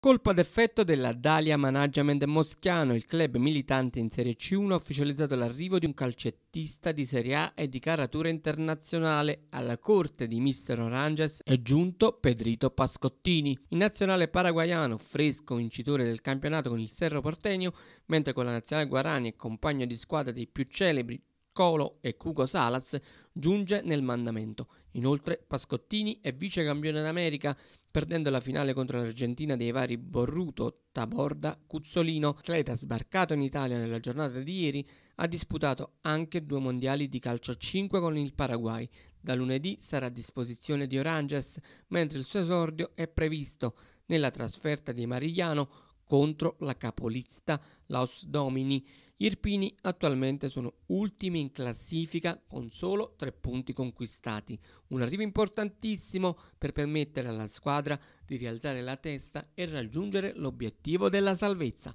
Colpa d'effetto della Dalia Management Moschiano, il club militante in Serie C1 ha ufficializzato l'arrivo di un calcettista di Serie A e di caratura internazionale. Alla corte di Mister Oranges è giunto Pedrito Pascottini, il nazionale paraguayano, fresco vincitore del campionato con il Serro Portegno, mentre con la nazionale Guarani e compagno di squadra dei più celebri Pascolo e Cuco Salas giunge nel mandamento. Inoltre Pascottini è vice campione d'America perdendo la finale contro l'Argentina dei vari Borruto, Taborda, Cuzzolino. Atleta sbarcato in Italia nella giornata di ieri, ha disputato anche due mondiali di calcio a 5 con il Paraguay. Da lunedì sarà a disposizione di Oranges, mentre il suo esordio è previsto nella trasferta di Marigliano contro la capolista Laus Domini. Gli Irpini attualmente sono ultimi in classifica con solo tre punti conquistati, un arrivo importantissimo per permettere alla squadra di rialzare la testa e raggiungere l'obiettivo della salvezza.